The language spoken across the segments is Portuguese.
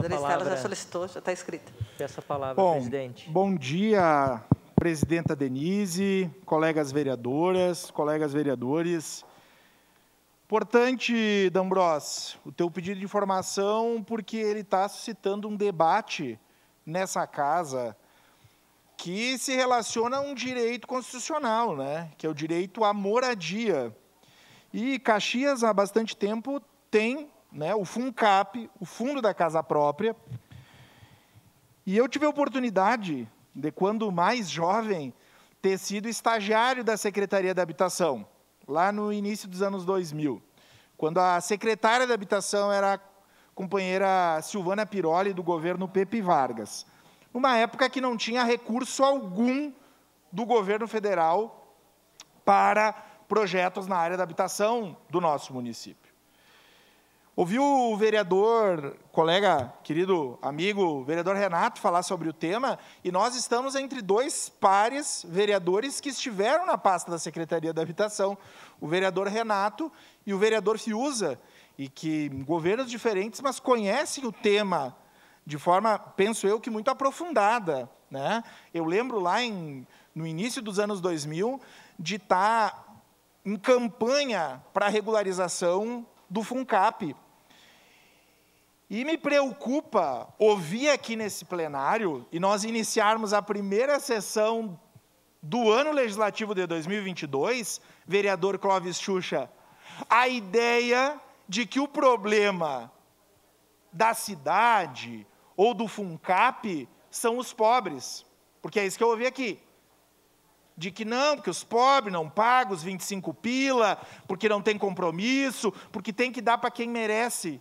André Estela já né? solicitou, já está escrita. Essa palavra, bom, presidente. Bom dia, presidenta Denise, colegas vereadoras, colegas vereadores. Importante, D'Ambros, o teu pedido de informação, porque ele está suscitando um debate nessa casa que se relaciona a um direito constitucional, né? que é o direito à moradia. E Caxias, há bastante tempo, tem né, o FUNCAP, o Fundo da Casa Própria. E eu tive a oportunidade, de quando mais jovem, ter sido estagiário da Secretaria da Habitação, lá no início dos anos 2000, quando a secretária da Habitação era a companheira Silvana Piroli, do governo Pepe Vargas. Numa época que não tinha recurso algum do governo federal para projetos na área da habitação do nosso município. Ouviu o vereador, colega, querido amigo, vereador Renato falar sobre o tema, e nós estamos entre dois pares vereadores que estiveram na pasta da Secretaria da Habitação, o vereador Renato e o vereador Fiuza, e que governos diferentes, mas conhecem o tema de forma, penso eu, que muito aprofundada. Né? Eu lembro lá em, no início dos anos 2000 de estar tá em campanha para regularização do FUNCAP, e me preocupa ouvir aqui nesse plenário e nós iniciarmos a primeira sessão do ano legislativo de 2022, vereador Clóvis Xuxa, a ideia de que o problema da cidade ou do FUNCAP são os pobres, porque é isso que eu ouvi aqui. De que não, porque os pobres não pagam os 25 pila, porque não tem compromisso, porque tem que dar para quem merece.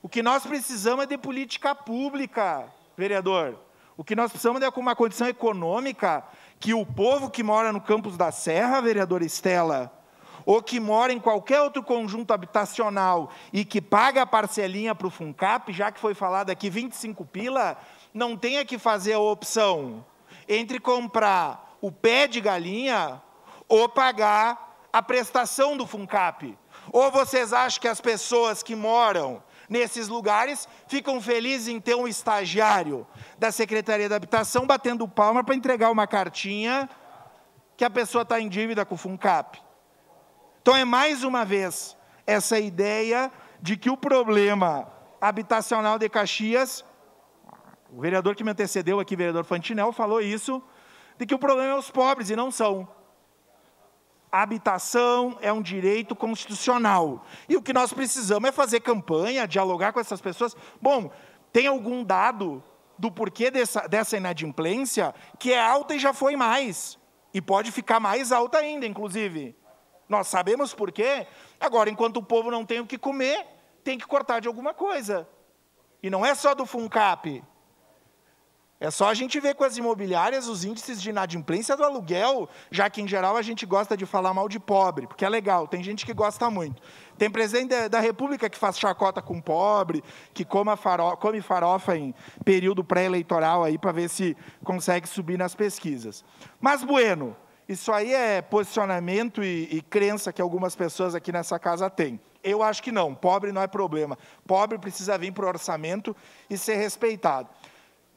O que nós precisamos é de política pública, vereador. O que nós precisamos é de uma condição econômica que o povo que mora no campus da Serra, vereador Estela, ou que mora em qualquer outro conjunto habitacional e que paga a parcelinha para o FUNCAP, já que foi falado aqui 25 pila, não tenha que fazer a opção entre comprar o pé de galinha ou pagar a prestação do FUNCAP. Ou vocês acham que as pessoas que moram nesses lugares ficam felizes em ter um estagiário da Secretaria da Habitação batendo palma para entregar uma cartinha que a pessoa está em dívida com o FUNCAP. Então é mais uma vez essa ideia de que o problema habitacional de Caxias, o vereador que me antecedeu aqui, vereador Fantinel, falou isso, de que o problema é os pobres e não são habitação é um direito constitucional. E o que nós precisamos é fazer campanha, dialogar com essas pessoas. Bom, tem algum dado do porquê dessa, dessa inadimplência que é alta e já foi mais. E pode ficar mais alta ainda, inclusive. Nós sabemos por quê. Agora, enquanto o povo não tem o que comer, tem que cortar de alguma coisa. E não é só do FUNCAP. É só a gente ver com as imobiliárias os índices de inadimplência do aluguel, já que em geral a gente gosta de falar mal de pobre, porque é legal, tem gente que gosta muito. Tem presidente da República que faz chacota com pobre, que come farofa, come farofa em período pré-eleitoral aí para ver se consegue subir nas pesquisas. Mas bueno, isso aí é posicionamento e, e crença que algumas pessoas aqui nessa casa têm. Eu acho que não, pobre não é problema. Pobre precisa vir para o orçamento e ser respeitado.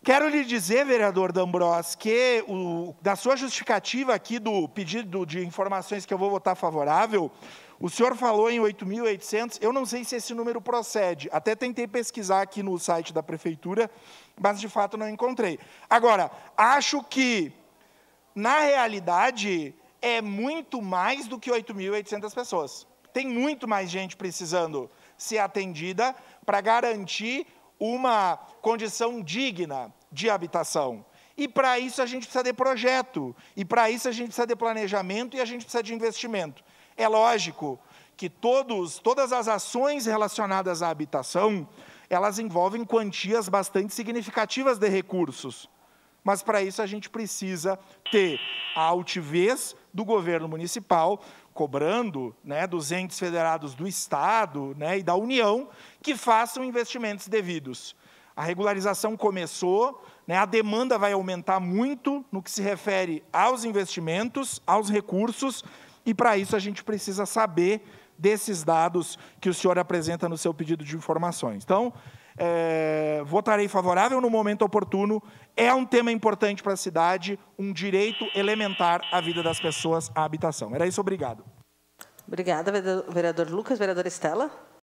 Quero lhe dizer, vereador D'Ambrós, que o, da sua justificativa aqui do pedido de informações que eu vou votar favorável, o senhor falou em 8.800, eu não sei se esse número procede. Até tentei pesquisar aqui no site da prefeitura, mas de fato não encontrei. Agora, acho que, na realidade, é muito mais do que 8.800 pessoas. Tem muito mais gente precisando ser atendida para garantir uma condição digna de habitação. E para isso a gente precisa de projeto, e para isso a gente precisa de planejamento e a gente precisa de investimento. É lógico que todos, todas as ações relacionadas à habitação, elas envolvem quantias bastante significativas de recursos. Mas para isso a gente precisa ter a altivez do governo municipal, cobrando né, dos entes federados do Estado né, e da União que façam investimentos devidos. A regularização começou, né, a demanda vai aumentar muito no que se refere aos investimentos, aos recursos, e para isso a gente precisa saber desses dados que o senhor apresenta no seu pedido de informações. Então, é, votarei favorável no momento oportuno. É um tema importante para a cidade, um direito elementar à vida das pessoas, à habitação. Era isso, obrigado. Obrigada, vereador Lucas. Vereadora Estela.